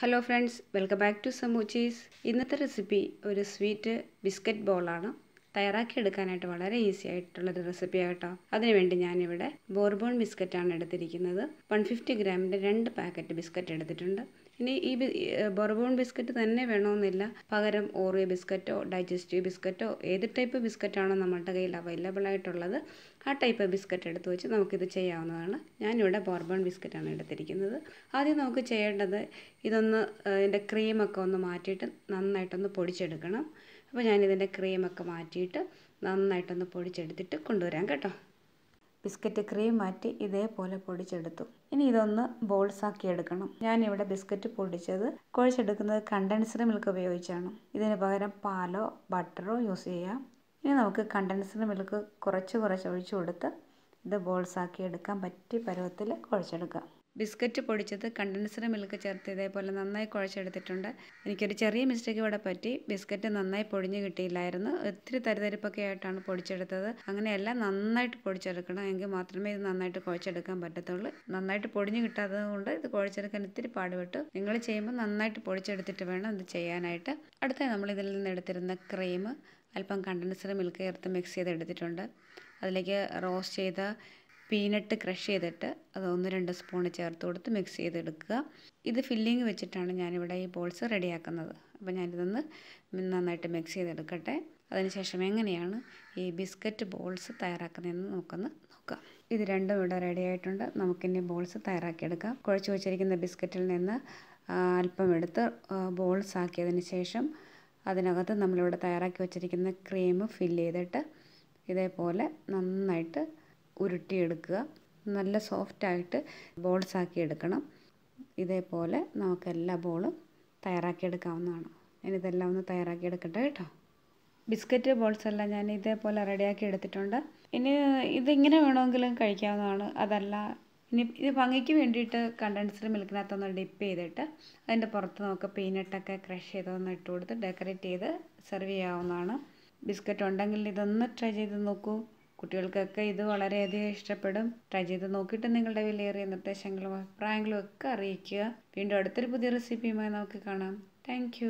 hello friends welcome back to സമൂച്ചീസ് ഇന്നത്തെ recipe ഒരു സ്വീറ്റ് ബിസ്ക്കറ്റ് ബോളാണ് തയ്യാറാക്കി വളരെ ഈസി ആയിട്ടുള്ളൊരു റെസിപ്പി ആട്ടോ അതിനുവേണ്ടി ഞാനിവിടെ ബോർബോൺ ബിസ്ക്കറ്റാണ് എടുത്തിരിക്കുന്നത് വൺ ഫിഫ്റ്റി ഗ്രാമിൻ്റെ രണ്ട് പാക്കറ്റ് ബിസ്ക്കറ്റ് എടുത്തിട്ടുണ്ട് ഇനി ഈ ബൊർബോൺ ബിസ്ക്കറ്റ് തന്നെ വേണമെന്നില്ല പകരം ഓറിയോ ബിസ്ക്കറ്റോ ഡൈജസ്റ്റീവ് ബിസ്ക്കറ്റോ ഏത് ടൈപ്പ് ബിസ്ക്കറ്റാണോ നമ്മുടെ കയ്യിൽ അവൈലബിൾ ആയിട്ടുള്ളത് ആ ടൈപ്പ് ബിസ്ക്കറ്റ് എടുത്ത് വെച്ച് നമുക്കിത് ചെയ്യാവുന്നതാണ് ഞാനിവിടെ ബോർബൺ ബിസ്ക്കറ്റാണ് എടുത്തിരിക്കുന്നത് ആദ്യം നമുക്ക് ചെയ്യേണ്ടത് ഇതൊന്ന് ഇതിൻ്റെ ക്രീമൊക്കെ ഒന്ന് മാറ്റിയിട്ട് നന്നായിട്ടൊന്ന് പൊടിച്ചെടുക്കണം അപ്പോൾ ഞാനിതിൻ്റെ ക്രീമൊക്കെ മാറ്റിയിട്ട് നന്നായിട്ടൊന്ന് പൊടിച്ചെടുത്തിട്ട് കൊണ്ടുവരാം കേട്ടോ ബിസ്ക്കറ്റ് ക്രീം മാറ്റി ഇതേപോലെ പൊടിച്ചെടുത്തു ഇനി ഇതൊന്ന് ബോൾസാക്കി എടുക്കണം ഞാനിവിടെ ബിസ്ക്കറ്റ് പൊടിച്ചത് കുഴച്ചെടുക്കുന്നത് കണ്ടൻസ്ഡ് മിൽക്ക് ഉപയോഗിച്ചാണ് ഇതിന് പകരം പാലോ ബട്ടറോ യൂസ് ചെയ്യാം ഇനി നമുക്ക് കണ്ടൻസ്ഡ് മിൽക്ക് കുറച്ച് കുറച്ച് ഒഴിച്ചു കൊടുത്ത് ഇത് ബോൾസാക്കി എടുക്കാൻ പറ്റിയ പരുവത്തിൽ കുഴച്ചെടുക്കാം ബിസ്ക്കറ്റ് പൊടിച്ചത് കണ്ടൻസ്ഡ് മിൽക്ക് ചേർത്ത് ഇതേപോലെ നന്നായി കുഴച്ചെടുത്തിട്ടുണ്ട് എനിക്കൊരു ചെറിയ മിസ്റ്റേക്ക് ഇവിടെ പറ്റി ബിസ്ക്കറ്റ് നന്നായി പൊടിഞ്ഞ് കിട്ടിയില്ലായിരുന്നു ഒത്തിരി തരിതരിപ്പൊക്കെ ആയിട്ടാണ് പൊടിച്ചെടുത്തത് അങ്ങനെയെല്ലാം നന്നായിട്ട് പൊടിച്ചെടുക്കണം എങ്കിൽ മാത്രമേ ഇത് നന്നായിട്ട് കുഴച്ചെടുക്കാൻ പറ്റത്തുള്ളൂ നന്നായിട്ട് പൊടിഞ്ഞ് കിട്ടാത്തത് ഇത് കുഴച്ചെടുക്കാൻ ഇത്തിരി പാടുപെട്ടു നിങ്ങൾ ചെയ്യുമ്പോൾ നന്നായിട്ട് പൊടിച്ചെടുത്തിട്ട് വേണം ഇത് ചെയ്യാനായിട്ട് അടുത്ത നമ്മൾ ഇതിൽ നിന്ന് എടുത്തിരുന്ന ക്രീം അല്പം കണ്ടൻസ്ഡ് മിൽക്ക് ചേർത്ത് മിക്സ് ചെയ്തെടുത്തിട്ടുണ്ട് അതിലേക്ക് റോസ്റ്റ് ചെയ്ത പീനട്ട് ക്രഷ് ചെയ്തിട്ട് അത് ഒന്ന് രണ്ട് സ്പൂൺ ചേർത്ത് കൊടുത്ത് മിക്സ് ചെയ്തെടുക്കുക ഇത് ഫില്ലിങ് വെച്ചിട്ടാണ് ഞാനിവിടെ ഈ ബോൾസ് റെഡിയാക്കുന്നത് അപ്പോൾ ഞാനിതൊന്ന് നന്നായിട്ട് മിക്സ് ചെയ്തെടുക്കട്ടെ അതിനുശേഷം എങ്ങനെയാണ് ഈ ബിസ്ക്കറ്റ് ബോൾസ് തയ്യാറാക്കുന്നതെന്ന് നമുക്കൊന്ന് നോക്കാം ഇത് രണ്ടും ഇവിടെ റെഡി ആയിട്ടുണ്ട് നമുക്കിനി ബോൾസ് തയ്യാറാക്കിയെടുക്കാം കുഴച്ച് വെച്ചിരിക്കുന്ന ബിസ്ക്കറ്റിൽ നിന്ന് അല്പം എടുത്ത് ബോൾസ് ആക്കിയതിന് ശേഷം അതിനകത്ത് നമ്മളിവിടെ തയ്യാറാക്കി വെച്ചിരിക്കുന്ന ക്രീം ഫില്ല് ചെയ്തിട്ട് ഇതേപോലെ നന്നായിട്ട് ഉരുട്ടിയെടുക്കുക നല്ല സോഫ്റ്റായിട്ട് ബോൾസാക്കി എടുക്കണം ഇതേപോലെ നമുക്ക് എല്ലാ ബോളും തയ്യാറാക്കിയെടുക്കാവുന്നതാണ് ഇതെല്ലാം ഒന്ന് തയ്യാറാക്കിയെടുക്കട്ടെ കേട്ടോ ബിസ്ക്കറ്റ് ബോൾസ് എല്ലാം ഞാൻ ഇതേപോലെ റെഡിയാക്കി എടുത്തിട്ടുണ്ട് ഇനി ഇതിങ്ങനെ വേണമെങ്കിലും കഴിക്കാവുന്നതാണ് അതല്ല ഇനി ഇത് ഭംഗിക്ക് വേണ്ടിയിട്ട് കണ്ടൻസ്ഡ് മിൽക്കിനകത്തൊന്ന് ഡിപ്പ് ചെയ്തിട്ട് അതിൻ്റെ പുറത്ത് നമുക്ക് പീനട്ടൊക്കെ ക്രഷ് ചെയ്തൊന്ന് ഇട്ട് കൊടുത്ത് ഡെക്കറേറ്റ് ചെയ്ത് സെർവ് ചെയ്യാവുന്നതാണ് ബിസ്ക്കറ്റ് ഉണ്ടെങ്കിൽ ഇതൊന്ന് ട്രൈ ചെയ്ത് നോക്കൂ കുട്ടികൾക്കൊക്കെ ഇത് വളരെയധികം ഇഷ്ടപ്പെടും ട്രൈ ചെയ്ത് നോക്കിയിട്ട് നിങ്ങളുടെ വിലയേറിയ നിർദ്ദേശങ്ങളും അഭിപ്രായങ്ങളും ഒക്കെ അറിയിക്കുക വീണ്ടും അടുത്തൊരു പുതിയ റെസിപ്പിയുമായി നമുക്ക് കാണാം താങ്ക്